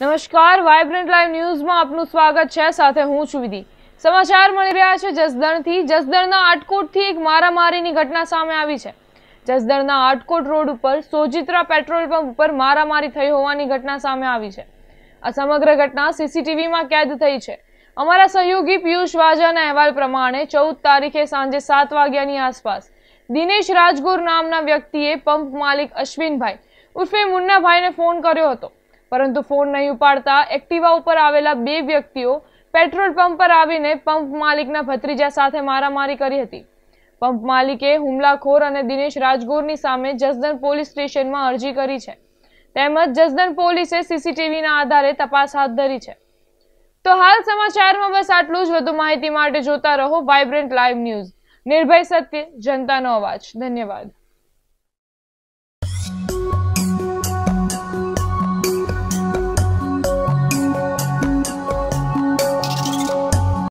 નમસ્કાર vibrant live ન્યૂઝમાં આપનું સ્વાગત છે સાથે હું છું વિધિ સમાચાર મળી રહ્યા છે જસદણથી જસદણના આટકોટથી એક મારામારીની ઘટના સામે આવી છે જસદણના આટકોટ રોડ ઉપર સોજિત્રા પેટ્રોલ પંપ ઉપર મારામારી થઈ હોવાની ઘટના સામે આવી છે આ સમગ્ર ઘટના સીસીટીવીમાં કેદ થઈ છે અમારા સહયોગી પિયુષ વાજાના અહેવાલ પ્રમાણે ચૌદ તારીખે સાંજે સાત વાગ્યાની આસપાસ દિનેશ રાજગુર નામના વ્યક્તિએ પંપ માલિક અશ્વિનભાઈ ઉર્ફે મુન્નાભાઈને ફોન કર્યો હતો પરંતુ ફોન નહીં ઉપાડતા એક્ટિવા ઉપર આવેલા બે વ્યક્તિઓ પેટ્રોલ પંપ પર આવીને પંપ માલિકના ભત્રીજા સાથે મારામારી કરી હતી પંપ માલિકે હુમલાખોર અને દિનેશ રાજગોરની સામે જસદન પોલીસ સ્ટેશનમાં અરજી કરી છે તેમજ જસદન પોલીસે સીસીટીવીના આધારે તપાસ હાથ ધરી છે તો હાલ સમાચારમાં બસ આટલું જ વધુ માહિતી માટે જોતા રહો વાઇબ્રન્ટ લાઈવ ન્યૂઝ નિર્ભય સત્ય જનતાનો અવાજ ધન્યવાદ